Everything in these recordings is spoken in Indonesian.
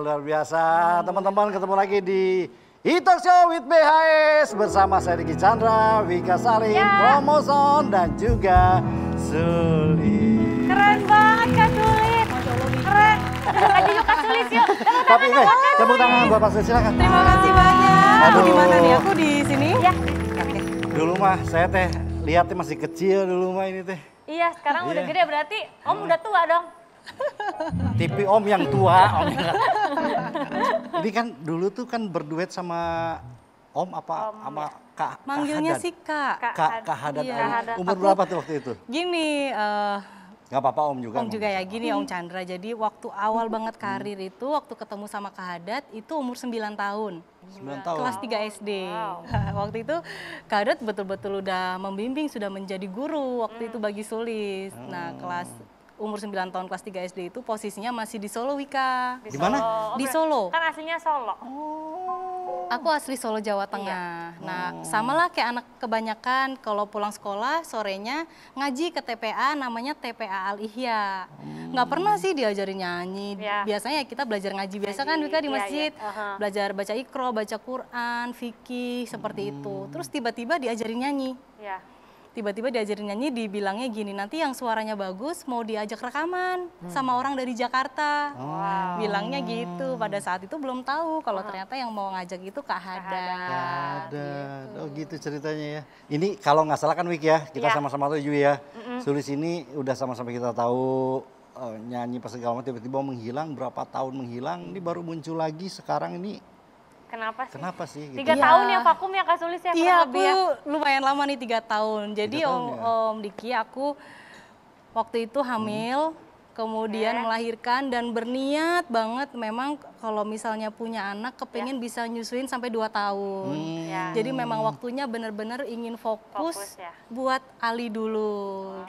luar biasa. Teman-teman ketemu lagi di Hitok Show with BHS bersama saya Riki Chandra, Wika Sari yeah. Promoson dan juga Suli. Keren banget Kak Suli. Keren. Ayo yuk Kak Suli yuk. Tepuk Tapi tangan, tangan eh, tepuk tangan buat Pak Suli silakan. Terima kasih banyak. Aduh. Gimana nih aku di sini? Ya. Oke. Dulu mah saya teh lihatnya masih kecil dulu mah ini teh. Iya, sekarang iya. udah gede berarti Om iya. udah tua dong. TV Om yang tua, Om. Ini kan dulu tuh kan berduet sama Om apa om, sama ya. Kak Manggilnya sih Kak. Kak Kak, Hadad. Iya. Umur Aku, berapa tuh waktu itu? Gini, uh, eh, Gak apa-apa Om juga. Om juga ya, gini Om Chandra. Jadi waktu awal banget karir itu, waktu ketemu sama Kak Hadad, itu umur 9 tahun. 9 tahun? Kelas 3 SD. Wow. waktu itu Kak Hadad betul-betul udah membimbing, sudah menjadi guru waktu hmm. itu bagi sulis. Nah hmm. kelas umur 9 tahun kelas 3 SD itu posisinya masih di Solo Wika. Di mana? Di Solo. Kan aslinya Solo. Oh. Aku asli Solo Jawa Tengah. Iya. Nah, oh. samalah kayak anak kebanyakan kalau pulang sekolah sorenya ngaji ke TPA namanya TPA Al Ihya. Hmm. Nggak pernah sih diajarin nyanyi. Yeah. Biasanya ya kita belajar ngaji biasa kan, ngaji, kan Wika di iya, iya. masjid, yeah, yeah. Uh -huh. belajar baca Iqra, baca Quran, fikih seperti hmm. itu. Terus tiba-tiba diajarin nyanyi. Yeah tiba-tiba diajarin nyanyi dibilangnya gini nanti yang suaranya bagus mau diajak rekaman hmm. sama orang dari Jakarta wow. Oh. bilangnya gitu pada saat itu belum tahu kalau wow. Ah. ternyata yang mau ngajak itu Kak Hada, gitu. oh gitu ceritanya ya ini kalau nggak salah kan Wik ya kita iya. sama-sama ya. tuju ya mm hmm Sulis ini udah sama-sama kita tahu uh, nyanyi pas segala macam tiba-tiba menghilang berapa tahun menghilang ini baru muncul lagi sekarang ini Kenapa sih? Kenapa sih? Gitu. Tiga ya. tahun ya vakum ya Kak Sulis ya? Iya aku ya. lumayan lama nih tiga tahun. Jadi tiga tahun, Om, ya. Om Diki aku waktu itu hmm. hamil, hmm. kemudian yeah. melahirkan dan berniat banget memang kalau misalnya punya anak kepingin yeah. bisa nyusuin sampai dua tahun. Hmm. Yeah. Jadi memang waktunya benar-benar ingin fokus, fokus ya. buat Ali dulu.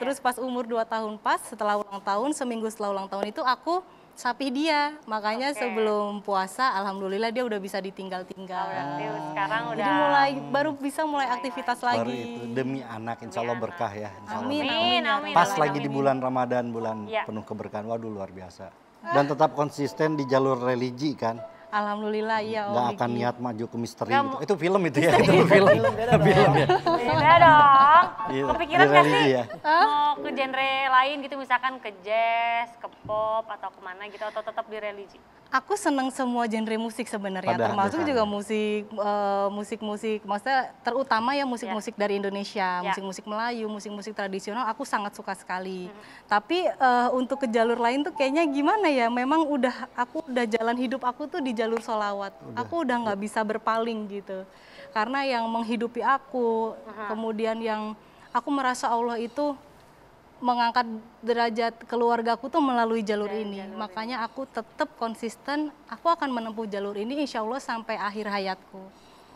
Oh. Terus pas umur dua tahun pas setelah ulang tahun, seminggu setelah ulang tahun itu aku sapi dia. Makanya okay. sebelum puasa, alhamdulillah dia udah bisa ditinggal-tinggal. Ah. Sekarang udah. Jadi mulai baru bisa mulai aktivitas baru lagi. Itu. Demi anak, insya Allah berkah ya. Insya Allah. Amin, amin, amin. Pas amin, lagi amin. di bulan Ramadan, bulan ya. penuh keberkahan. Waduh luar biasa. Dan tetap konsisten di jalur religi kan Alhamdulillah iya Om. Oh, gak akan niat maju ke misteri Gak, gitu. Itu film itu ya, itu film. film, film ya. Beda dong. Iya, Kepikiran iya, gak sih ya. mau ke genre lain gitu misalkan ke jazz, ke pop atau kemana gitu atau tetap di religi? aku seneng semua genre musik sebenarnya termasuk juga kan. musik uh, eh, musik musik maksudnya terutama ya musik musik yeah. dari Indonesia yeah. musik musik Melayu musik musik tradisional aku sangat suka sekali -hmm. tapi uh, untuk ke jalur lain tuh kayaknya gimana ya memang udah aku udah jalan hidup aku tuh di jalur solawat udah. aku udah nggak ya. bisa berpaling gitu karena yang menghidupi aku uh -huh. kemudian yang aku merasa Allah itu mengangkat derajat keluargaku tuh melalui jalur Dan iya, ini. Jalur Makanya aku tetap konsisten, aku akan menempuh jalur ini insya Allah sampai akhir hayatku.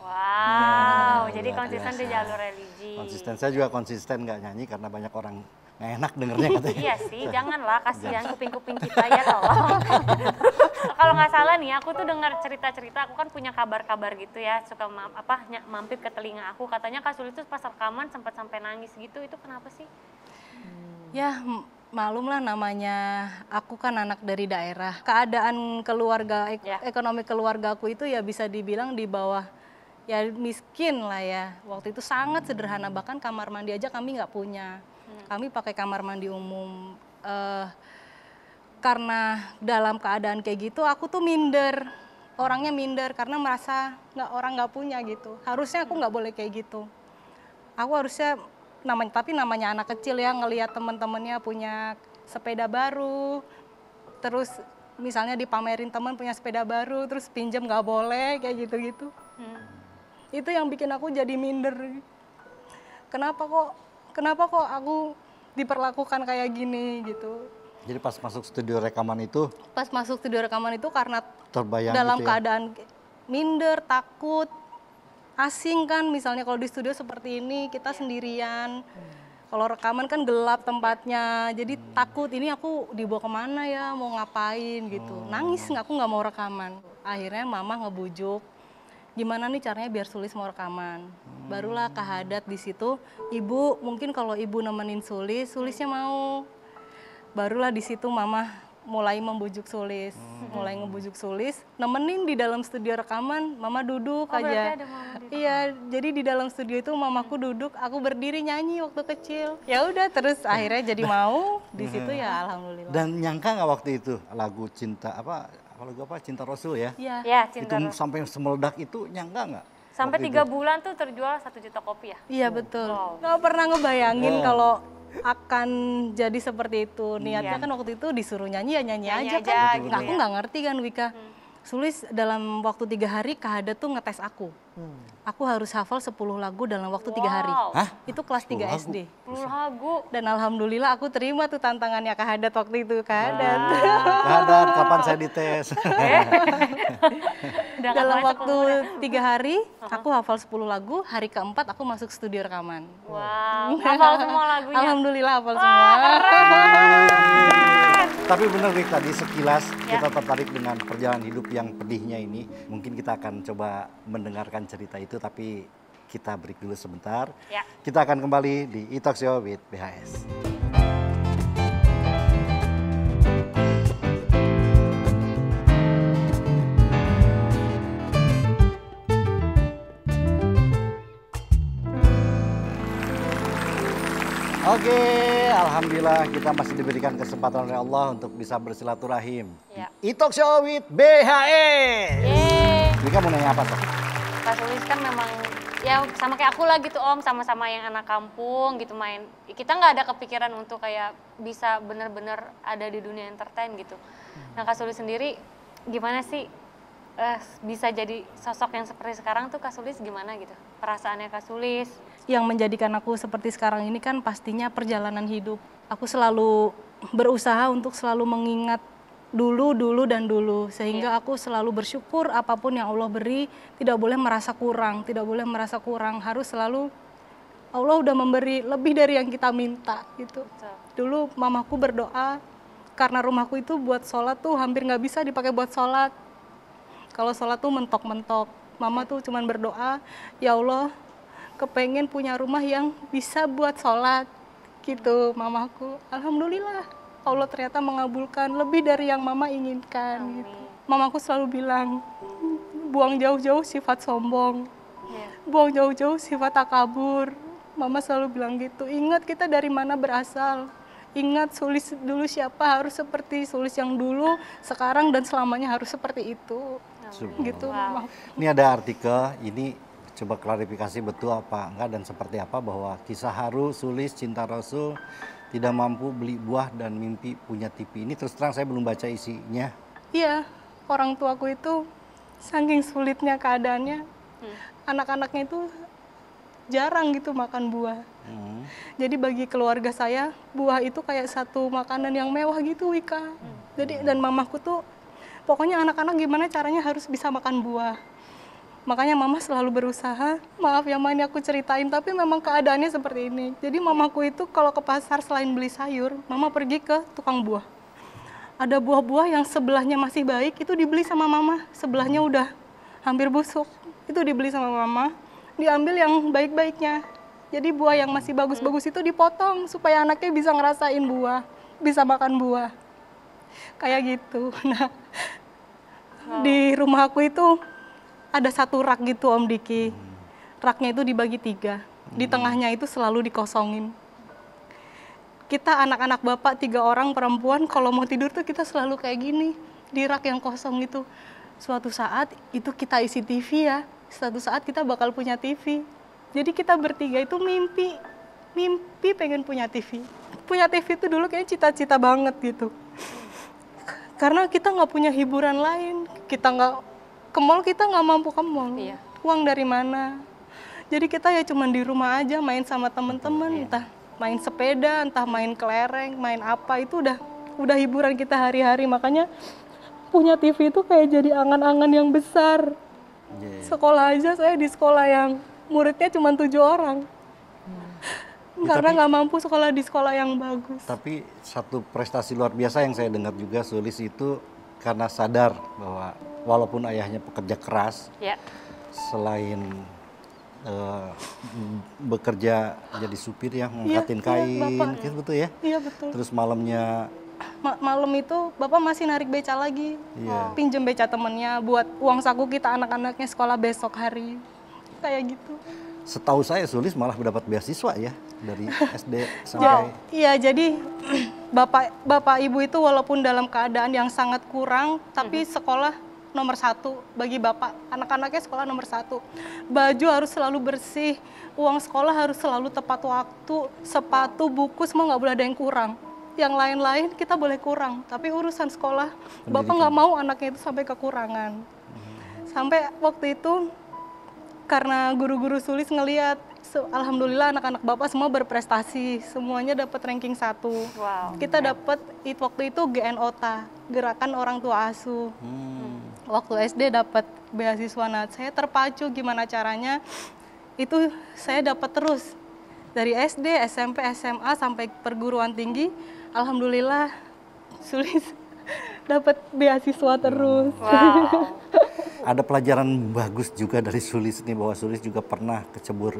Wow, ya, jadi iya, konsisten di iya. jalur religi. Konsisten, saya juga konsisten nggak nyanyi karena banyak orang nggak enak dengernya katanya. iya sih, janganlah kasihan kuping-kuping kita ya tolong. Kalau nggak salah nih, aku tuh dengar cerita-cerita, aku kan punya kabar-kabar gitu ya, suka ma apa mampir ke telinga aku, katanya Kak Sulit tuh pas rekaman sempat sampai nangis gitu, itu kenapa sih? Hmm. Ya malum lah namanya aku kan anak dari daerah. Keadaan keluarga ek yeah. ekonomi keluarga aku itu ya bisa dibilang di bawah ya miskin lah ya. Waktu itu sangat sederhana bahkan kamar mandi aja kami nggak punya. Hmm. Kami pakai kamar mandi umum. Uh, karena dalam keadaan kayak gitu aku tuh minder orangnya minder karena merasa nggak orang nggak punya gitu harusnya aku nggak boleh kayak gitu aku harusnya namanya tapi namanya anak kecil ya ngelihat teman-temannya punya sepeda baru terus misalnya dipamerin teman punya sepeda baru terus pinjam nggak boleh kayak gitu-gitu hmm. itu yang bikin aku jadi minder kenapa kok kenapa kok aku diperlakukan kayak gini gitu jadi pas masuk studio rekaman itu pas masuk studio rekaman itu karena terbayang dalam gitu ya? keadaan minder takut asing kan misalnya kalau di studio seperti ini kita sendirian hmm. kalau rekaman kan gelap tempatnya jadi hmm. takut ini aku dibawa kemana ya mau ngapain gitu hmm. nangis nggak aku nggak mau rekaman akhirnya mama ngebujuk gimana nih caranya biar sulis mau rekaman hmm. barulah kehadat di situ ibu mungkin kalau ibu nemenin sulis sulisnya mau barulah di situ mama mulai membujuk Sulis, hmm. mulai ngebujuk Sulis, nemenin di dalam studio rekaman, Mama duduk oh, aja. Iya, jadi di dalam studio itu mamaku duduk, aku berdiri nyanyi waktu kecil. Ya udah, terus hmm. akhirnya jadi nah. mau di hmm. situ ya alhamdulillah. Dan nyangka nggak waktu itu lagu cinta apa kalau gue apa cinta Rasul ya? Iya, ya, cinta Itu Rasul. sampai semeledak itu nyangka nggak? Sampai tiga bulan tuh terjual satu juta kopi ya? Iya betul. Wow. Nggak pernah ngebayangin wow. Oh. kalau akan jadi seperti itu niatnya iya. kan waktu itu disuruh nyanyi ya nyanyi, nyanyi aja, kan aja kan gitu. aku ya. nggak ngerti kan Wika hmm Sulis dalam waktu tiga hari Kahada tuh ngetes aku. Hmm. Aku harus hafal 10 lagu dalam waktu tiga wow. hari. Hah? Itu kelas 3 lagu. SD. 10 lagu. Dan alhamdulillah aku terima tuh tantangannya Kahadat waktu itu. Kahadat. Wow. Kahadat, kapan saya dites? dalam waktu tiga hari uh-huh. aku hafal 10 lagu. Hari keempat aku masuk studio rekaman. Wow, hafal semua lagunya. Alhamdulillah hafal Wah, semua. Keren. Tapi benar Rick tadi sekilas ya. kita tertarik dengan perjalanan hidup yang pedihnya ini. Mungkin kita akan coba mendengarkan cerita itu tapi kita break dulu sebentar. Ya. Kita akan kembali di Itoxio with BHS. Oke, alhamdulillah kita masih diberikan kesempatan oleh Allah untuk bisa bersilaturahim. Ya. Itok Show with BHS. E. Yeay. Dika mau nanya apa, tuh? Pak Sulis kan memang ya sama kayak aku lah gitu Om, sama-sama yang anak kampung gitu main. Kita nggak ada kepikiran untuk kayak bisa bener-bener ada di dunia entertain gitu. Hmm. Nah Kak Sulis sendiri gimana sih eh, bisa jadi sosok yang seperti sekarang tuh Kak Sulis gimana gitu? Perasaannya Kak Sulis, yang menjadikan aku seperti sekarang ini kan pastinya perjalanan hidup. Aku selalu berusaha untuk selalu mengingat dulu, dulu, dan dulu. Sehingga iya. aku selalu bersyukur apapun yang Allah beri, tidak boleh merasa kurang, tidak boleh merasa kurang. Harus selalu Allah udah memberi lebih dari yang kita minta gitu. Dulu mamaku berdoa, karena rumahku itu buat sholat tuh hampir nggak bisa dipakai buat sholat. Kalau sholat tuh mentok-mentok. Mama tuh cuman berdoa, ya Allah kepengen punya rumah yang bisa buat sholat gitu mamaku alhamdulillah Allah ternyata mengabulkan lebih dari yang mama inginkan Amin. gitu mamaku selalu bilang buang jauh-jauh sifat sombong ya. buang jauh-jauh sifat takabur mama selalu bilang gitu ingat kita dari mana berasal ingat sulis dulu siapa harus seperti sulis yang dulu sekarang dan selamanya harus seperti itu Amin. gitu wow. ini ada artikel ini coba klarifikasi betul apa enggak dan seperti apa bahwa kisah haru, sulis, cinta rasul tidak mampu beli buah dan mimpi punya TV ini terus terang saya belum baca isinya. Iya, orang tuaku itu saking sulitnya keadaannya, hmm. anak-anaknya itu jarang gitu makan buah. Hmm. Jadi bagi keluarga saya buah itu kayak satu makanan yang mewah gitu Wika. Hmm. Jadi dan mamaku tuh pokoknya anak-anak gimana caranya harus bisa makan buah. Makanya mama selalu berusaha, maaf ya ma ini aku ceritain, tapi memang keadaannya seperti ini. Jadi mamaku itu kalau ke pasar selain beli sayur, mama pergi ke tukang buah. Ada buah-buah yang sebelahnya masih baik, itu dibeli sama mama. Sebelahnya udah hampir busuk, itu dibeli sama mama. Diambil yang baik-baiknya. Jadi buah yang masih bagus-bagus itu dipotong supaya anaknya bisa ngerasain buah, bisa makan buah. Kayak gitu. Nah, di rumah aku itu ada satu rak gitu Om Diki. Hmm. Raknya itu dibagi tiga. Di hmm. tengahnya itu selalu dikosongin. Kita anak-anak bapak tiga orang perempuan kalau mau tidur tuh kita selalu kayak gini di rak yang kosong itu. Suatu saat itu kita isi TV ya. Suatu saat kita bakal punya TV. Jadi kita bertiga itu mimpi, mimpi pengen punya TV. Punya TV itu dulu kayak cita-cita banget gitu. Karena kita nggak punya hiburan lain, kita nggak ke mall kita nggak mampu ke mall. Iya. Uang dari mana? Jadi kita ya cuman di rumah aja main sama temen-temen, iya. entah main sepeda, entah main kelereng, main apa itu udah udah hiburan kita hari-hari. Makanya punya TV itu kayak jadi angan-angan yang besar. Yeah. Sekolah aja saya di sekolah yang muridnya cuma tujuh orang. Hmm. Karena nggak mampu sekolah di sekolah yang bagus. Tapi satu prestasi luar biasa yang saya dengar juga Sulis itu karena sadar bahwa walaupun ayahnya pekerja keras, ya. selain uh, bekerja jadi supir ya, ngangkatin ya, kain, ya, gitu betul gitu ya. Iya betul. Terus malamnya Ma malam itu bapak masih narik beca lagi, ya. Oh, pinjem beca temennya buat uang saku kita anak-anaknya sekolah besok hari, kayak gitu. Setahu saya Sulis malah mendapat beasiswa ya dari SD sampai. Iya, jadi Bapak Bapak Ibu itu walaupun dalam keadaan yang sangat kurang, tapi hmm. sekolah nomor satu bagi bapak anak-anaknya sekolah nomor satu baju harus selalu bersih uang sekolah harus selalu tepat waktu sepatu buku semua nggak boleh ada yang kurang yang lain-lain kita boleh kurang tapi urusan sekolah bapak gitu. nggak mau anaknya itu sampai kekurangan mhm. sampai waktu itu karena guru-guru sulis ngeliat alhamdulillah anak-anak bapak semua berprestasi, semuanya dapat ranking satu. Wow. Kita dapat itu waktu itu GNOTA, gerakan orang tua asuh. Hmm. Waktu SD dapat beasiswa NAT. Saya terpacu gimana caranya. Itu saya dapat terus dari SD, SMP, SMA sampai perguruan tinggi. Alhamdulillah sulit dapat beasiswa terus. Hmm. Wow. Ada pelajaran bagus juga dari Sulis nih bahwa Sulis juga pernah kecebur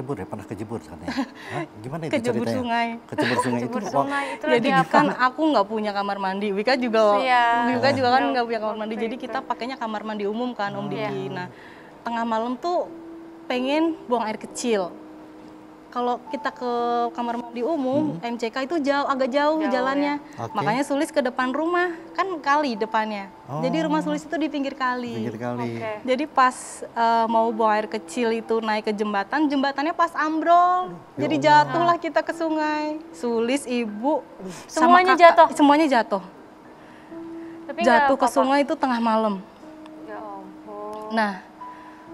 kecebur ya pernah kejebur katanya Hah? gimana itu kejebur ceritanya sungai. kejebur sungai kejebur itu sungai itu jadi kan aku nggak punya kamar mandi Wika juga ya. Wika juga kan nggak punya kamar mandi iya, jadi kita pakainya kamar mandi umum kan Om hmm. Diki iya. nah tengah malam tuh pengen buang air kecil kalau kita ke kamar mandi umum hmm. MCK itu jauh agak jauh, jauh ya. jalannya ya. okay. makanya sulis ke depan rumah kan kali depannya oh. jadi rumah sulis itu di pinggir kali, pinggir kali. Okay. jadi pas uh, mau buang air kecil itu naik ke jembatan jembatannya pas ambrol ya jadi jatuhlah kita ke sungai sulis ibu semuanya kakak, jatuh semuanya jatuh Tapi jatuh ke apa -apa. sungai itu tengah malam ya ampun. nah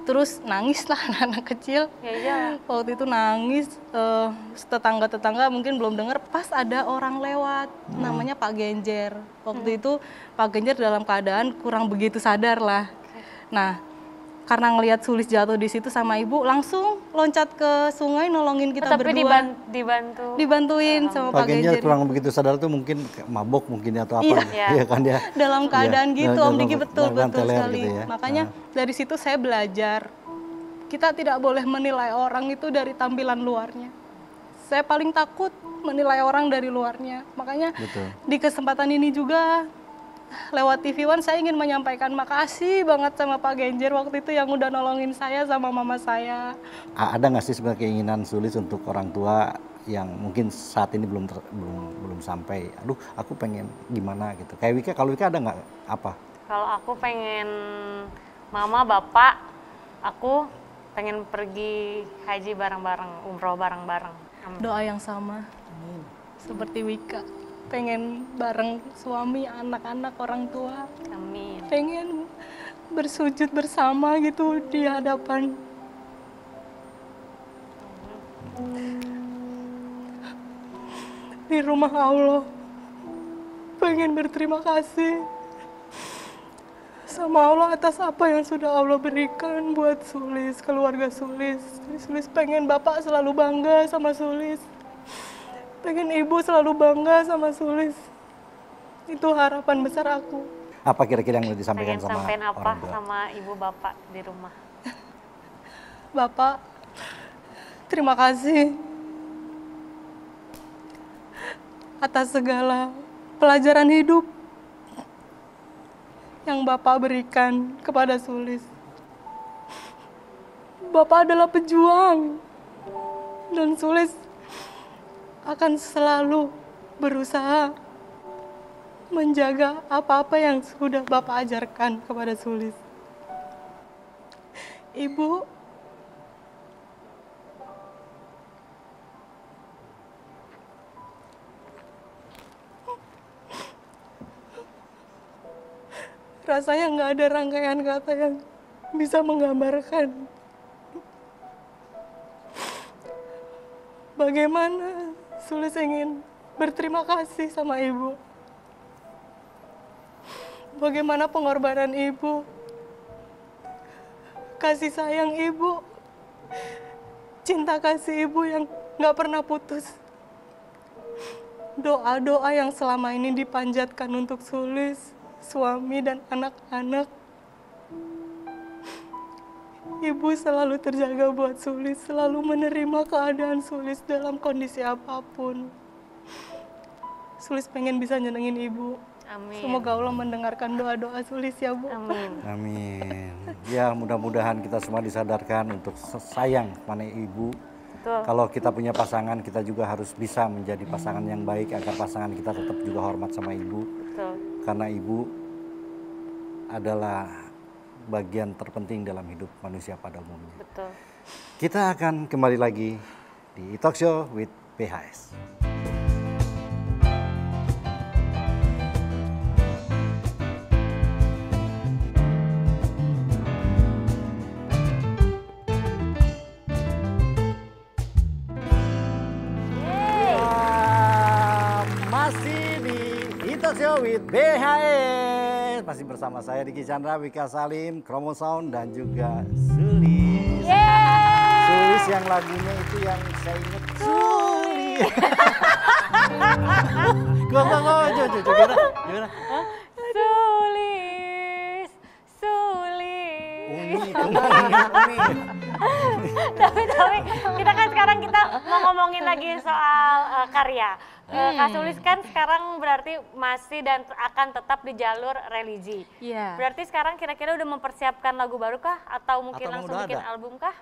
terus nangis lah anak, -anak kecil ya, iya. waktu itu nangis uh, eh, tetangga tetangga mungkin belum dengar pas ada orang lewat hmm. namanya Pak Genjer waktu hmm. itu Pak Genjer dalam keadaan kurang begitu sadar lah nah karena ngelihat Sulis jatuh di situ sama ibu, langsung loncat ke sungai nolongin kita Tapi berdua. Diban dibantu. Dibantuin uh, sama Pak Genjer. kurang begitu sadar tuh mungkin mabok mungkin ya atau apa. Iya, gitu. iya. Kan ya kan dia. Dalam iya. keadaan iya, gitu Om Diki betul betul, betul sekali. Gitu ya. Makanya nah. dari situ saya belajar kita tidak boleh menilai orang itu dari tampilan luarnya. Saya paling takut menilai orang dari luarnya. Makanya Betul. di kesempatan ini juga lewat TV One saya ingin menyampaikan makasih banget sama Pak Genjer waktu itu yang udah nolongin saya sama mama saya. Ada nggak sih sebenarnya keinginan sulit untuk orang tua yang mungkin saat ini belum ter, belum belum sampai. Aduh, aku pengen gimana gitu. Kayak Wika, kalau Wika ada nggak apa? Kalau aku pengen mama bapak, aku pengen pergi haji bareng-bareng, umroh bareng-bareng. Doa yang sama. Amin. Seperti Wika pengen bareng suami, anak-anak, orang tua. Amin. Pengen bersujud bersama gitu di hadapan. Di rumah Allah. Pengen berterima kasih sama Allah atas apa yang sudah Allah berikan buat Sulis, keluarga Sulis. Sulis pengen Bapak selalu bangga sama Sulis. Pengen ibu selalu bangga sama Sulis. Itu harapan besar aku. Apa kira-kira yang mau disampaikan sama apa orang tua? sama ibu bapak di rumah? Bapak, terima kasih atas segala pelajaran hidup yang Bapak berikan kepada Sulis. Bapak adalah pejuang dan Sulis akan selalu berusaha menjaga apa-apa yang sudah Bapak ajarkan kepada Sulis. Ibu, rasanya nggak ada rangkaian kata yang bisa menggambarkan bagaimana Sulis ingin berterima kasih sama Ibu. Bagaimana pengorbanan Ibu, kasih sayang Ibu, cinta kasih Ibu yang nggak pernah putus. Doa-doa yang selama ini dipanjatkan untuk Sulis, suami, dan anak-anak Ibu selalu terjaga buat Sulis, selalu menerima keadaan Sulis dalam kondisi apapun. Sulis pengen bisa nyenengin Ibu. Amin. Semoga Allah mendengarkan doa-doa Sulis ya Bu. Amin. Amin. Ya mudah-mudahan kita semua disadarkan untuk sayang kepada Ibu. Kalau kita punya pasangan, kita juga harus bisa menjadi pasangan yang baik agar pasangan kita tetap juga hormat sama Ibu. Betul. Karena Ibu adalah bagian terpenting dalam hidup manusia pada umumnya. Betul. Kita akan kembali lagi di Talk Show with PHS. masih bersama saya Diki Chandra, Wika Salim, Kromo Sound dan juga Sulis. Sulis yang lagunya itu yang saya ingat. Sulis. Gua gua coba jujur gimana? Gimana? Sulis. Sulis. Umi, umi, umi. tapi tapi kita kan sekarang kita mau ngomongin lagi soal uh, karya. Eh, hmm. Kak Sulis kan sekarang berarti masih dan akan tetap di jalur religi. Yeah. Berarti sekarang kira-kira udah mempersiapkan lagu baru kah atau mungkin atau langsung bikin ada. album kah?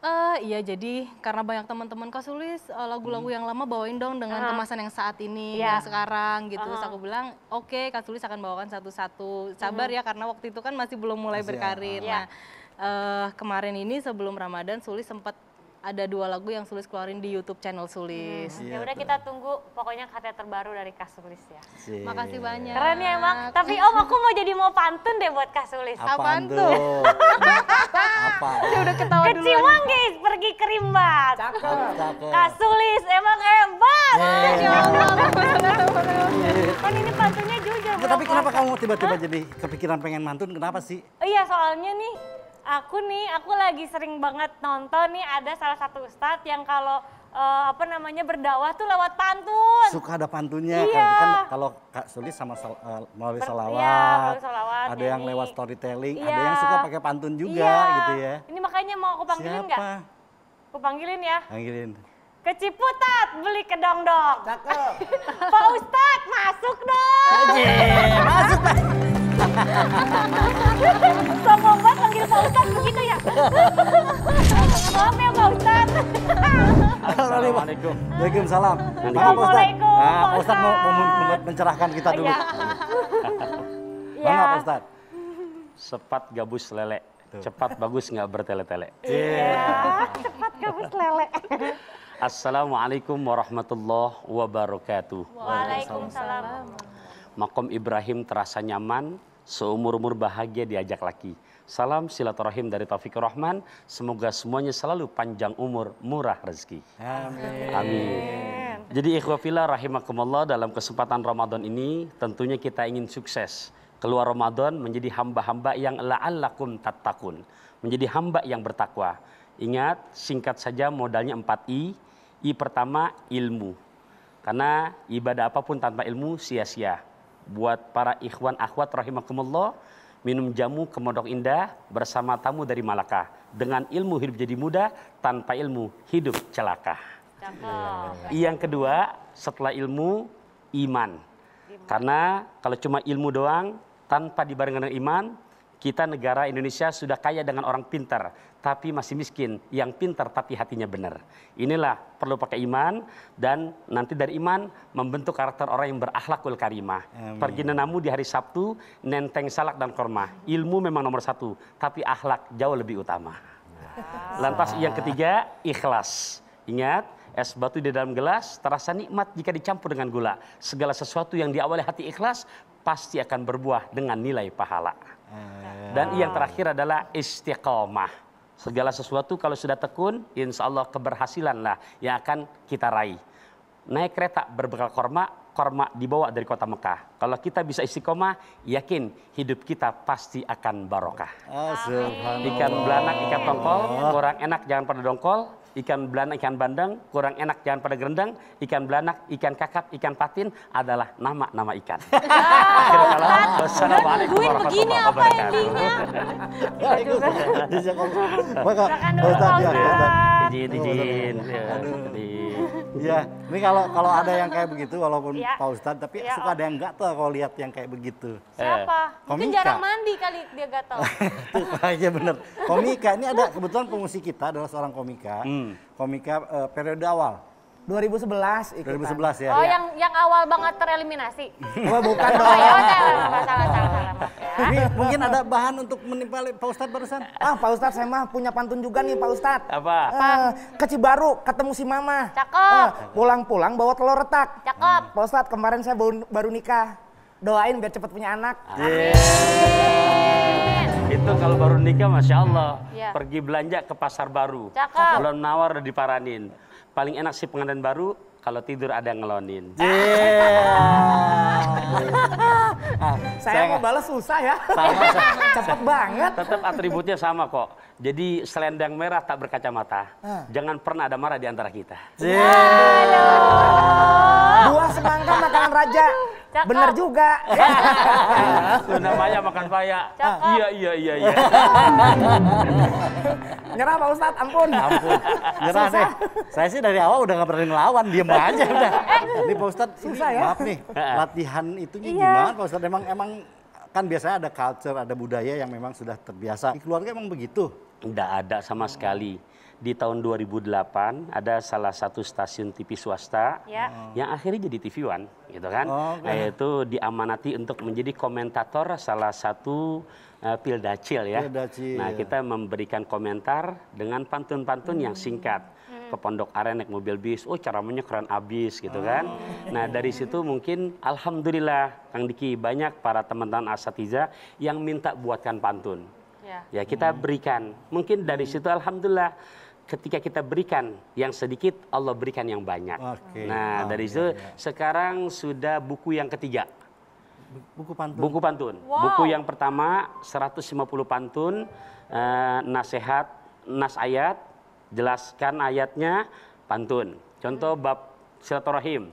Uh, iya jadi karena banyak teman-teman Kasulis lagu-lagu hmm. yang lama bawain dong dengan uh kemasan yang saat ini yeah. yang sekarang gitu. Uh -huh. aku bilang oke okay, kasulis akan bawakan satu-satu. Sabar uh -huh. ya karena waktu itu kan masih belum mulai masih berkarir. Ya. Nah, yeah uh, kemarin ini sebelum Ramadan Sulis sempat ada dua lagu yang Sulis keluarin di YouTube channel Sulis. Hmm. Iya, ya udah kita tunggu pokoknya karya terbaru dari Kak Sulis ya. Cie. Makasih banyak. Keren ya emang. Tapi Om aku mau jadi mau pantun deh buat Kak Sulis. Apa tuh? Apa? Dia ya udah ketawa dulu. Keciwang guys, pergi ke rimbat. Cakep. Kak Sulis emang hebat. Ya, ya Allah. Kan ini pantunnya jujur. Tapi kenapa kamu tiba-tiba jadi kepikiran pengen mantun? Kenapa sih? Iya, soalnya nih aku nih, aku lagi sering banget nonton nih ada salah satu ustadz yang kalau uh, apa namanya berdakwah tuh lewat pantun. Suka ada pantunnya kan? iya. kan, kan kalau Kak Sulis sama sal, uh, eh, melalui iya, salawat, iya, salawat, ada yang lewat storytelling, iya. ada yang suka pakai pantun juga iya. gitu ya. Ini makanya mau aku panggilin nggak? Aku panggilin ya. Panggilin. Keciputat beli kedong Cakep. Pak Ustadz masuk dong. Masuk. Sombong banget panggil Pak Ustadz begitu ya? Maaf ya Pak Ustadz. Assalamualaikum. Waalaikumsalam. Apa Pak Ah Nah, Pak Ustadz mau, mau mencerahkan kita oh, dulu. Ya. Mana Pak iya. Ustadz? Sepat gabus lele. Cepat bagus nggak bertele-tele. Iya, cepat gabus lele. Assalamualaikum warahmatullahi wabarakatuh. Waalaikumsalam. Makom Ibrahim terasa nyaman, seumur-umur bahagia diajak laki. Salam silaturahim dari Taufik Rahman. Semoga semuanya selalu panjang umur, murah rezeki. Amin. Amin. Jadi ikhwafillah rahimakumullah dalam kesempatan Ramadan ini tentunya kita ingin sukses. Keluar Ramadan menjadi hamba-hamba yang la'allakum tattakun, Menjadi hamba yang bertakwa. Ingat, singkat saja modalnya 4I. I pertama, ilmu. Karena ibadah apapun tanpa ilmu sia-sia buat para ikhwan akhwat rahimakumullah minum jamu ke Modok Indah bersama tamu dari Malaka. Dengan ilmu hidup jadi muda tanpa ilmu hidup celaka. Yang kedua, setelah ilmu iman. iman. Karena kalau cuma ilmu doang tanpa dibarengi dengan iman, kita negara Indonesia sudah kaya dengan orang pintar, tapi masih miskin. Yang pintar tapi hatinya benar. Inilah perlu pakai iman dan nanti dari iman membentuk karakter orang yang berakhlakul karimah. Amin. Pergi nenamu di hari Sabtu, nenteng salak dan korma. Ilmu memang nomor satu, tapi akhlak jauh lebih utama. Lantas yang ketiga, ikhlas. Ingat, es batu di dalam gelas terasa nikmat jika dicampur dengan gula. Segala sesuatu yang diawali hati ikhlas pasti akan berbuah dengan nilai pahala. Ah. Dan yang terakhir adalah istiqomah. Segala sesuatu kalau sudah tekun, insya Allah keberhasilan lah yang akan kita raih. Naik kereta berbekal korma, korma dibawa dari kota Mekah. Kalau kita bisa istiqomah, yakin hidup kita pasti akan barokah. Ah, ikan belanak, ikan tongkol, kurang enak jangan pada dongkol, ikan belanak, ikan bandeng, kurang enak jangan pada gerendang, ikan belanak, ikan kakap, ikan patin adalah nama-nama ikan. Nah, izin, oh, izin. Iya, Aduh. Iya, ini kalau kalau ada yang kayak begitu walaupun ya. Pak Ustad, tapi ya, suka oh. ada yang gatel kalau lihat yang kayak begitu. Siapa? Eh. Komika. Mungkin jarang mandi kali dia gatel. Tuh, iya bener. Komika ini ada kebetulan pengungsi kita adalah seorang komika. Hmm. Komika uh, periode awal 2011 ikutan. 2011 ya. Oh, ya. yang yang awal banget tereliminasi. Wah, oh, bukan oh, dong. Oh, salah, salah, salah. Ini ya. mungkin ada bahan untuk menimpa Pak Ustadz barusan. Ah, Pak Ustadz saya mah punya pantun juga nih Pak Ustadz. Apa? Eh, ke baru ketemu si Mama. Cakep. Eh, pulang-pulang eh, bawa telur retak. Cakep. Pak Ustadz kemarin saya baru, baru nikah. Doain biar cepat punya anak. Amin. Itu kalau baru nikah Masya Allah. Ya. Pergi belanja ke pasar baru. Cakep. Belum nawar udah diparanin paling enak si pengantin baru kalau tidur ada ngelonin. Yeah. saya mau balas susah ya. Sama, Cepet banget. Tetap atributnya sama kok. Jadi selendang merah tak berkacamata. Ah. Jangan pernah ada marah di antara kita. Yeah. Dua aja Cakep. Bener juga. Sudah paya makan paya. Iya, iya, iya, iya. Nyerah Pak Ustadz, ampun. Ampun. Nyerah deh. Saya sih dari awal udah gak berani ngelawan, diem aja eh. udah. Ini Pak Ustadz, Susah ini, ya? maaf nih, latihan itunya iya. gimana Pak Ustadz? Emang, emang kan biasanya ada culture, ada budaya yang memang sudah terbiasa. Di keluarga emang begitu? Tidak ada sama sekali di tahun 2008 ada salah satu stasiun TV swasta ya. yang akhirnya jadi TV One gitu kan oh, okay. Nah, yaitu diamanati untuk menjadi komentator salah satu uh, eh, pildacil ya pildacil, nah kita memberikan komentar dengan pantun-pantun hmm. yang singkat hmm. ke pondok aren naik mobil bis, oh cara keren abis gitu oh. kan. Nah dari situ mungkin alhamdulillah Kang Diki banyak para teman-teman asatiza yang minta buatkan pantun. Ya, ya kita hmm. berikan. Mungkin dari hmm. situ alhamdulillah ketika kita berikan yang sedikit, Allah berikan yang banyak. Okay. Nah, oh, dari iya, itu iya. sekarang sudah buku yang ketiga. Buku pantun. Buku pantun. Wow. Buku yang pertama 150 pantun, eh, nasihat, nas ayat, jelaskan ayatnya, pantun. Contoh bab silaturahim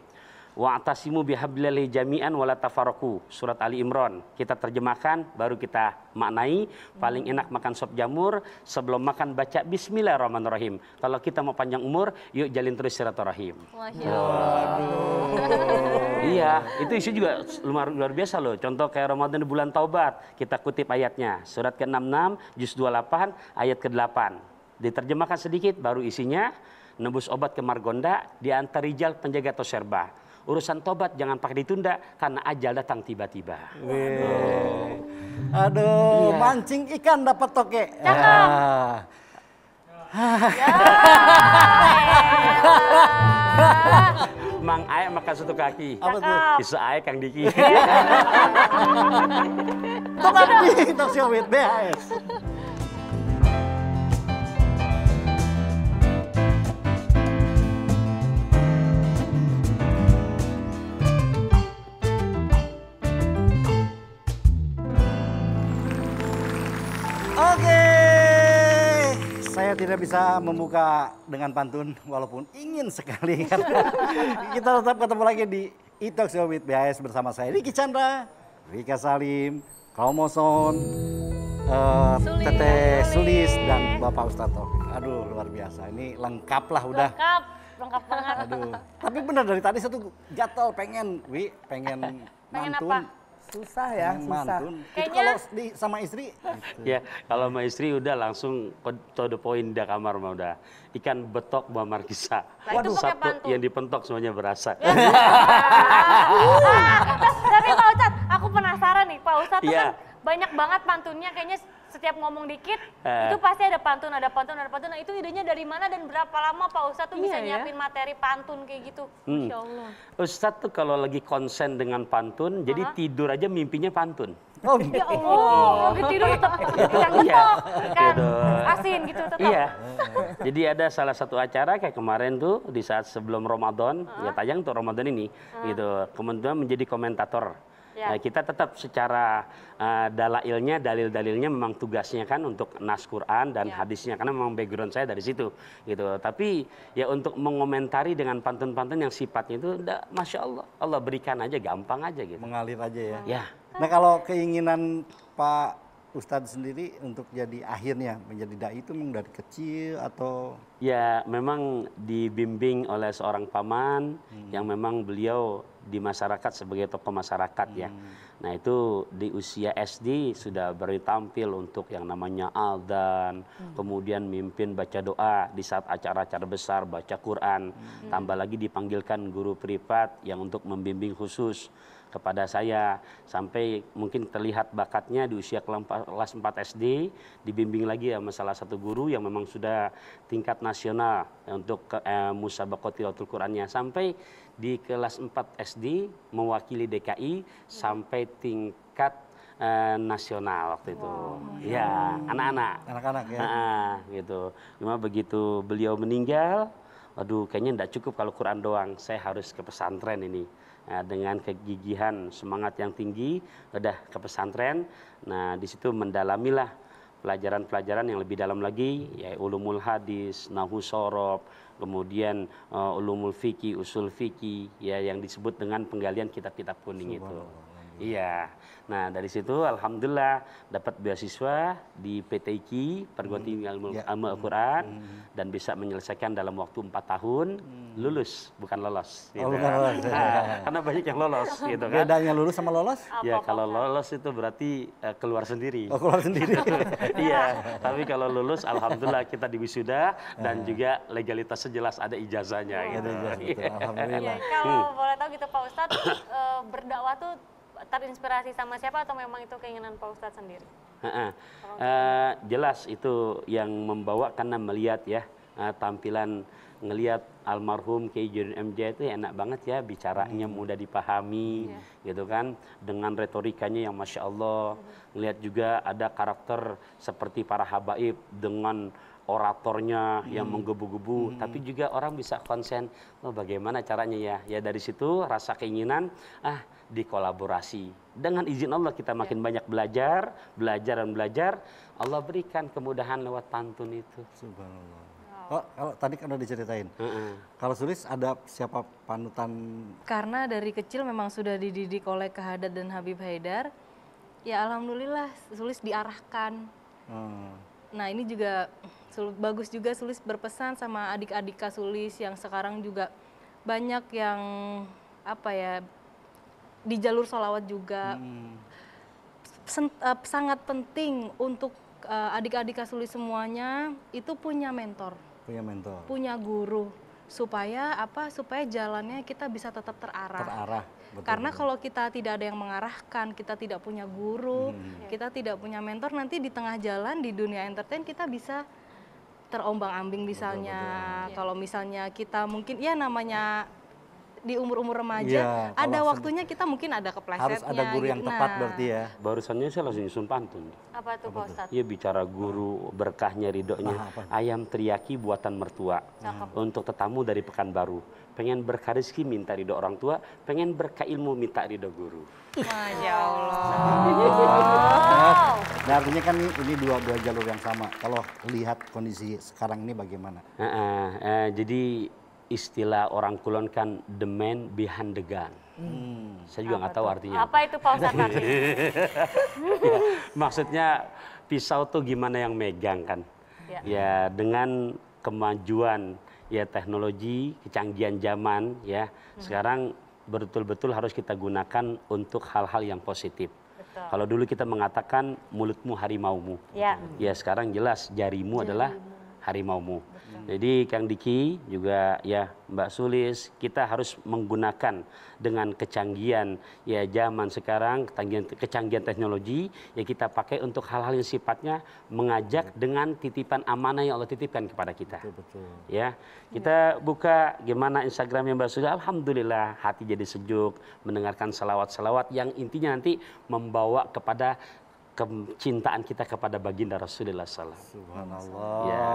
wa'tasimu bihablillahi jami'an wala tafaraku. Surat Ali Imran. Kita terjemahkan baru kita maknai. Paling hmm. enak makan sop jamur sebelum makan baca bismillahirrahmanirrahim. Kalau kita mau panjang umur, yuk jalin terus silaturahim. iya, itu isu juga luar, luar biasa loh. Contoh kayak Ramadan di bulan Taubat, kita kutip ayatnya. Surat ke-66, juz 28, ayat ke-8. Diterjemahkan sedikit, baru isinya. Nebus obat ke Margonda, diantar Rijal penjaga Toserba urusan tobat jangan pakai ditunda karena ajal datang tiba-tiba. Aduh, Aduh iya. mancing ikan dapat toke. Ah. Mang ayam makan satu kaki. Apa tuh? Bisa Aek Kang Diki. Tukang di Tokyo with BHS. tidak bisa membuka dengan pantun walaupun ingin sekali. kita tetap ketemu lagi di Itok Show with BHS bersama saya Riki Chandra, Rika Salim, Kromoson, uh, eh, Sulis, Tete Sulis, dan Bapak Taufik. Aduh luar biasa. Ini lengkap lah udah. Lengkap, lengkap banget. Aduh. Tapi benar dari tadi satu gatel pengen, Wi, pengen, pengen mantun. Apa? susah ya susah Kayaknya... kalau di, sama istri ya kalau sama istri udah langsung to the point dah kamar mah udah ikan betok bawa Markisa nah, waduh yang dipentok semuanya berasa tapi Pak Ustadz aku penasaran nih Pak Ustadz iya. kan banyak banget pantunnya kayaknya setiap ngomong dikit uh. itu pasti ada pantun, ada pantun, ada pantun. Nah, itu idenya dari mana dan berapa lama Pak Ustadz tuh iya, bisa ya. nyiapin materi pantun kayak gitu? Hmm. Allah. Ustadz tuh kalau lagi konsen dengan pantun, uh -huh. jadi tidur aja mimpinya pantun. Oh, ya gitu. Allah, oh. Gitu. oh gitu. tidur tetap ikan iya. betok, kan? asin gitu tetap. Iya. Jadi ada salah satu acara kayak kemarin tuh di saat sebelum Ramadan, uh -huh. ya tayang tuh Ramadan ini uh -huh. gitu. Kemudian menjadi komentator ya. Nah, kita tetap secara uh, dalailnya, dalil-dalilnya memang tugasnya kan untuk nas Quran dan ya. hadisnya karena memang background saya dari situ gitu. Tapi ya untuk mengomentari dengan pantun-pantun yang sifatnya itu, masya Allah, Allah berikan aja, gampang aja gitu. Mengalir aja ya. Ya. Nah kalau keinginan Pak Ustadz sendiri untuk jadi akhirnya menjadi dai itu memang dari kecil atau ya memang dibimbing oleh seorang paman hmm. yang memang beliau di masyarakat sebagai tokoh masyarakat ya. Hmm. Nah itu di usia SD sudah beri tampil untuk yang namanya aldan, hmm. kemudian mimpin baca doa di saat acara-acara besar baca Quran, hmm. tambah lagi dipanggilkan guru privat yang untuk membimbing khusus kepada saya sampai mungkin terlihat bakatnya di usia kelas empat SD dibimbing lagi sama salah satu guru yang memang sudah tingkat nasional untuk eh, musabaqah tilawatul Qurannya sampai di kelas empat SD mewakili DKI sampai tingkat eh, nasional waktu itu. Ya, iya, anak-anak. Anak-anak ya. Nah, gitu. Cuma begitu beliau meninggal, aduh kayaknya tidak cukup kalau Quran doang. Saya harus ke pesantren ini. Nah, dengan kegigihan semangat yang tinggi udah ke pesantren. Nah, di situ mendalamilah pelajaran-pelajaran yang lebih dalam lagi ya ulumul hadis, nahu sorob, kemudian eh, ulumul fikih, usul fikih ya yang disebut dengan penggalian kitab-kitab kuning itu iya nah dari situ alhamdulillah dapat beasiswa di PTIQ perguruan hmm. tinggi ilmu ya. Al Quran hmm. Hmm. dan bisa menyelesaikan dalam waktu empat tahun lulus bukan lolos oh, gitu. bukan kan. lolos nah, karena banyak yang lolos gitu kan bedanya lulus sama lolos ya kalau lolos itu berarti uh, keluar sendiri oh, keluar sendiri iya tapi kalau lulus alhamdulillah kita diwisuda dan ah. juga legalitas sejelas ada ijazahnya gitu. Iya. Alhamdulillah. Iya, kalau boleh tahu gitu Pak Ustadz eh, berdakwah tuh terinspirasi sama siapa atau memang itu keinginan Pak Ustadz sendiri? Uh, jelas itu yang membawa karena melihat ya uh, tampilan ngelihat almarhum Kiai MJ itu enak banget ya bicaranya hmm. mudah dipahami yeah. gitu kan dengan retorikanya yang masya Allah hmm. ngelihat juga ada karakter seperti para habaib dengan oratornya hmm. yang menggebu-gebu hmm. tapi juga orang bisa konsen oh bagaimana caranya ya ya dari situ rasa keinginan ah dikolaborasi. Dengan izin Allah kita ya. makin ya. banyak belajar, belajar dan belajar. Allah berikan kemudahan lewat pantun itu. Subhanallah. Oh, kalau tadi kan udah diceritain. Mm -hmm. Kalau Sulis ada siapa panutan? Karena dari kecil memang sudah dididik oleh Kehadat dan Habib Haidar. Ya alhamdulillah Sulis diarahkan. Hmm. Nah ini juga bagus juga Sulis berpesan sama adik-adik Kak Sulis yang sekarang juga banyak yang apa ya di jalur sholawat juga hmm. Sen, uh, sangat penting untuk uh, adik-adik kasuli semuanya itu punya mentor punya mentor punya guru supaya apa supaya jalannya kita bisa tetap terarah terarah betul, karena betul. kalau kita tidak ada yang mengarahkan kita tidak punya guru hmm. kita tidak punya mentor nanti di tengah jalan di dunia entertain kita bisa terombang ambing misalnya betul, betul. Iya. kalau misalnya kita mungkin ya namanya di umur-umur remaja ya, ada waktunya kita mungkin ada keplesetnya. Harus ada guru yang gitu. tepat nah. berarti ya. Barusannya saya langsung nyusun pantun. Apa tuh Pak Ustadz? Iya bicara guru berkahnya ridhonya. Nah, Ayam teriyaki buatan mertua. nah, Untuk tetamu dari Pekanbaru. Pengen berkah rezeki minta ridho orang tua, pengen berkah ilmu minta ridho guru. Masya nah, Allah. Nah, nah artinya kan ini dua dua jalur yang sama. Kalau lihat kondisi sekarang ini bagaimana? Uh, uh, uh, jadi istilah orang kulon kan the man behind the gun. Hmm. Saya juga nggak tahu artinya. Apa itu Pak Ustadz ya, Maksudnya pisau tuh gimana yang megang kan? Ya, ya dengan kemajuan ya teknologi, kecanggihan zaman ya. Hmm. Sekarang betul-betul harus kita gunakan untuk hal-hal yang positif. Kalau dulu kita mengatakan mulutmu harimaumu. Ya. ya sekarang jelas jarimu. adalah harimaumu. Betul. Jadi Kang Diki juga ya Mbak Sulis kita harus menggunakan dengan kecanggihan ya zaman sekarang kecanggihan, teknologi ya kita pakai untuk hal-hal yang sifatnya mengajak betul. Iya. dengan titipan amanah yang Allah titipkan kepada kita. Betul, betul. Ya kita ya. buka gimana Instagramnya Mbak Sulis. Alhamdulillah hati jadi sejuk mendengarkan selawat-selawat yang intinya nanti membawa kepada kecintaan kita kepada baginda Rasulullah SAW. Subhanallah. Ya,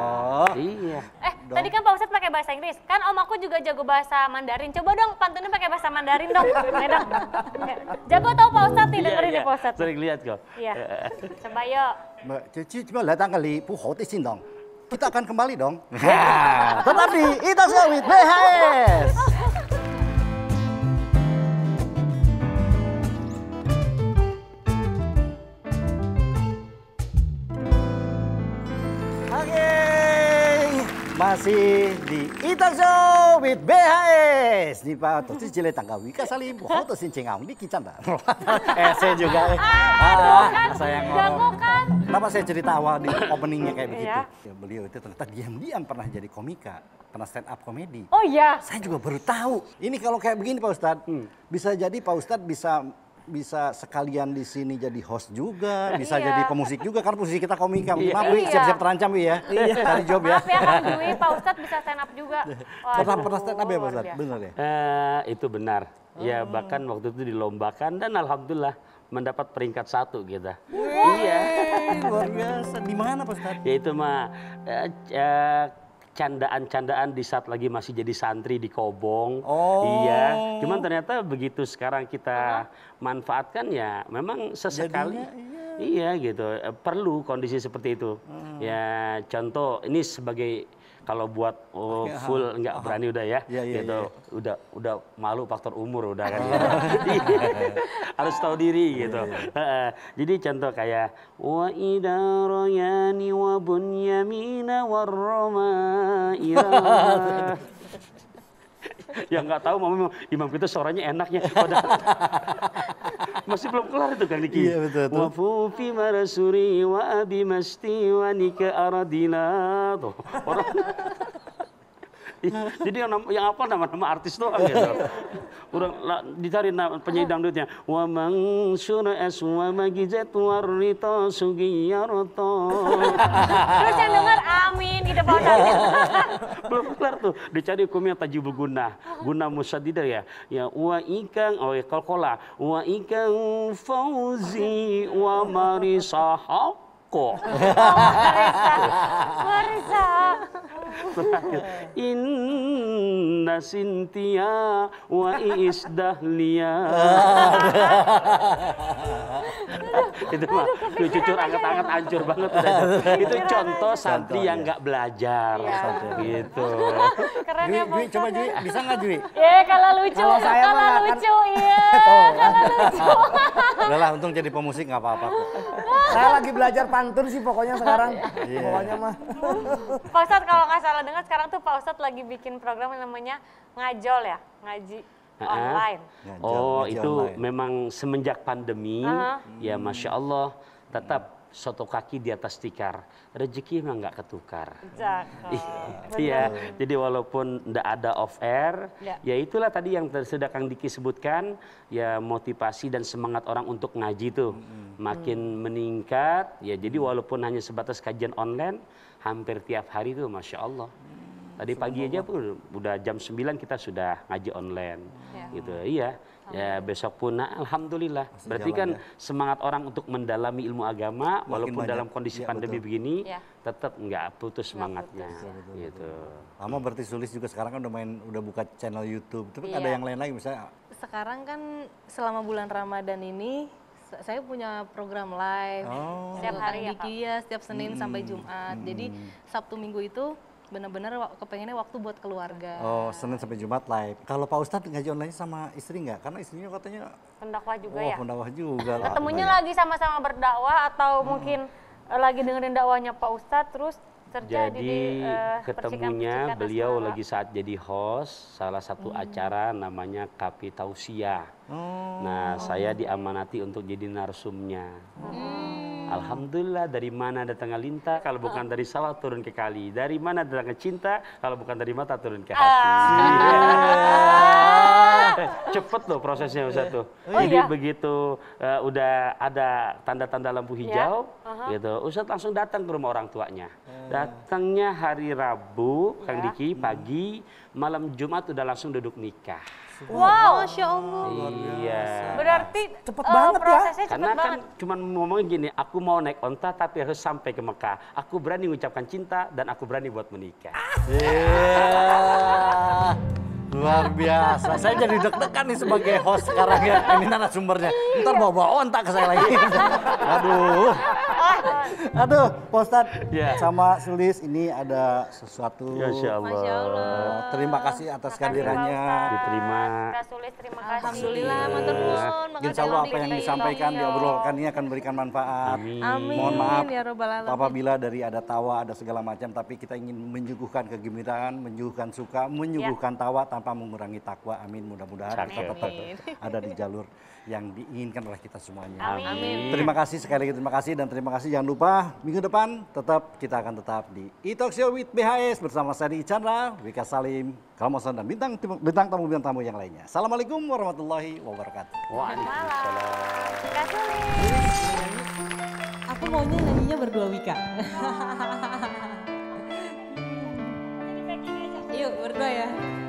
iya. Eh, dong. tadi kan Pak Ustadz pakai bahasa Inggris. Kan om aku juga jago bahasa Mandarin. Coba dong pantunnya pakai bahasa Mandarin dong. dong. jago tau Pak Ustadz nih, dengerin ya, ya. Pak Ustadz. Sering lihat kok. Iya. Coba yuk. Mbak Cici, coba lihat kali, Bu Hotis dong. Kita akan kembali dong. Iya. Tetapi, itu sawit. BHS. Masih di Itazo with BHS. Di Pak Totis jele tangga wika sali bohoto sin cengaung di kicanda. Eh saya juga. Eh. Ah, ah saya ngomong. Kan. Kenapa saya cerita awal di openingnya kayak iya. begitu? Ya. Beliau itu ternyata diam-diam pernah jadi komika pernah stand up komedi. Oh iya. Saya juga baru tahu. Ini kalau kayak begini Pak Ustadz, hmm. bisa jadi Pak Ustadz bisa bisa sekalian di sini jadi host juga, bisa iya. jadi pemusik juga karena posisi kita komika. Iya. maaf iya. siap-siap terancam ya. Iya. Cari job ya. Maaf ya Kang Dwi, Pak Ustadz bisa stand up juga. Waduh. Pernah pernah stand up ya Pak Ustadz? Benar ya? Uh, itu benar. Ya, hmm. Ya bahkan waktu itu dilombakan dan alhamdulillah mendapat peringkat satu gitu. Gitu. Iya. Luar biasa. Di mana Pak Ustadz? Ya itu mah uh, uh, candaan-candaan di saat lagi masih jadi santri di Kobong. Iya, oh. Iya. Cuman ternyata begitu sekarang kita manfaatkan ya memang sesekali Jadinya, iya. iya gitu. Perlu kondisi seperti itu. Hmm. Ya contoh ini sebagai kalau buat oh, iya. full nggak berani udah ya, ya, ya gitu. Ya, Udah udah malu faktor umur udah kan. ya. Harus tahu diri iya, gitu. Ya, ya. Jadi contoh kayak wa idaroyani wa bunyamina warramaira yang nggak tahu mau imam kita suaranya enaknya padahal Masih belum kelar itu kan Niki. Iya betul. betul. Wafu fi marasuri wa abi masti wa nika aradina. Tuh. Orang Jadi yang, yang apa nama-nama artis doang gitu. Iya. Kurang dicari penyanyi dangdutnya. Wa man es wa magijat warrita sugiyarata. Terus yang denger amin gitu Pak Belum kelar tuh. Dicari hukum yang taji guna. Guna musadidah ya. Ya wa ikang oh ya kalkola. Wa ikang fauzi wa marisahab Marco. Marisa. Inna Sintia wa Iis Dahlia. itu mah lucu cucur anget-anget ya. hancur banget udah. itu ya. contoh santri yang enggak iya. belajar iya. gitu. Keren ya Jui, coba Jui, bisa enggak Jui? Ya iya, kalau lucu, kalau, lucu, iya kalau lucu. Udah lah, untung jadi pemusik enggak apa-apa kok. Saya lagi belajar pan santun sih pokoknya sekarang. yeah. Pokoknya mah. Pak Ustadz kalau nggak salah dengar sekarang tuh Pak Ustadz lagi bikin program yang namanya ngajol ya, ngaji online. -huh. oh itu online. memang semenjak pandemi uh -huh. ya masya Allah tetap soto kaki di atas tikar rezeki mah nggak ketukar iya, iya jadi walaupun ndak ada off air ya. ya itulah tadi yang sedang Diki sebutkan ya motivasi dan semangat orang untuk ngaji tuh hmm makin hmm. meningkat ya jadi walaupun hanya sebatas kajian online hampir tiap hari itu masya Allah hmm, tadi pagi aja pun udah jam 9 kita sudah ngaji online ya. gitu iya ya besok pun nah, alhamdulillah Masih berarti jalan, kan ya. semangat orang untuk mendalami ilmu agama Makin walaupun banyak. dalam kondisi ya, pandemi betul. begini ya. tetap nggak putus semangatnya betul, betul, gitu lama berarti sulis juga sekarang kan udah main udah buka channel YouTube tapi ya. ada iya. yang lain lagi misalnya sekarang kan selama bulan Ramadan ini saya punya program live oh. setiap hari ya, ya setiap Senin hmm. sampai Jumat. Hmm. Jadi Sabtu Minggu itu benar-benar kepengennya waktu buat keluarga. Oh, Senin sampai Jumat live. Kalau Pak Ustadz ngaji online sama istri nggak? Karena istrinya katanya pendakwah juga oh, ya. pendakwah juga. Ketemunya lagi sama-sama berdakwah atau hmm. mungkin eh, lagi dengerin dakwahnya Pak Ustadz terus jadi eh, ketemunya beliau lagi saat jadi host salah satu hmm. acara namanya Kapi Tausia. Oh. Nah, saya diamanati untuk jadi narsumnya. Hmm. Alhamdulillah dari mana datangnya linta kalau ah. bukan dari sawah turun ke kali. Dari mana datangnya cinta kalau bukan dari mata turun ke ah. hati. Cepet loh prosesnya Ustaz tuh. Oh, Jadi iya? begitu uh, udah ada tanda-tanda lampu iya. hijau ya? gitu, Ustaz langsung datang ke rumah orang tuanya. Hmm. Datangnya hari Rabu, ya. Kang iya. Diki hmm. pagi, hmm. malam Jumat udah langsung duduk nikah. Wow, Masya Allah. Iya. Berarti cepet uh, banget ya. Cepet Karena kan banget. kan cuma ngomongin gini, aku mau naik onta tapi harus sampai ke Mekah. Aku berani mengucapkan cinta dan aku berani buat menikah. Yeah. Iya. Luar biasa. Saya jadi deg-degan nih sebagai host sekarang ya. Ini narasumbernya. Ntar bawa-bawa ontak ke saya lagi. Aduh. Aduh, Postat yeah. Sama Sulis ini ada sesuatu. Ya, Masya Allah. Terima kasih atas kehadirannya. Diterima. Kak Sulis, terima kasih. Alhamdulillah, iya. matur Insya Allah apa yang disampaikan, diobrolkan ini akan memberikan manfaat. Amin. Amin. Mohon maaf ya apabila dari ada tawa, ada segala macam, tapi kita ingin menyuguhkan kegembiraan, menyuguhkan suka, menyuguhkan ya. tawa tanpa mengurangi takwa. Amin. Mudah-mudahan kita tetap ada di jalur yang diinginkan oleh kita semuanya. Amin. Amin. Terima kasih sekali lagi terima kasih dan terima kasih jangan lupa minggu depan tetap kita akan tetap di Show with BHS bersama saya di Chandra, Wika Salim, Kamosan dan bintang bintang tamu bintang tamu yang lainnya. Assalamualaikum warahmatullahi wabarakatuh. Waalaikumsalam. Aku maunya nyanyinya berdua Wika. Yuk berdua ya.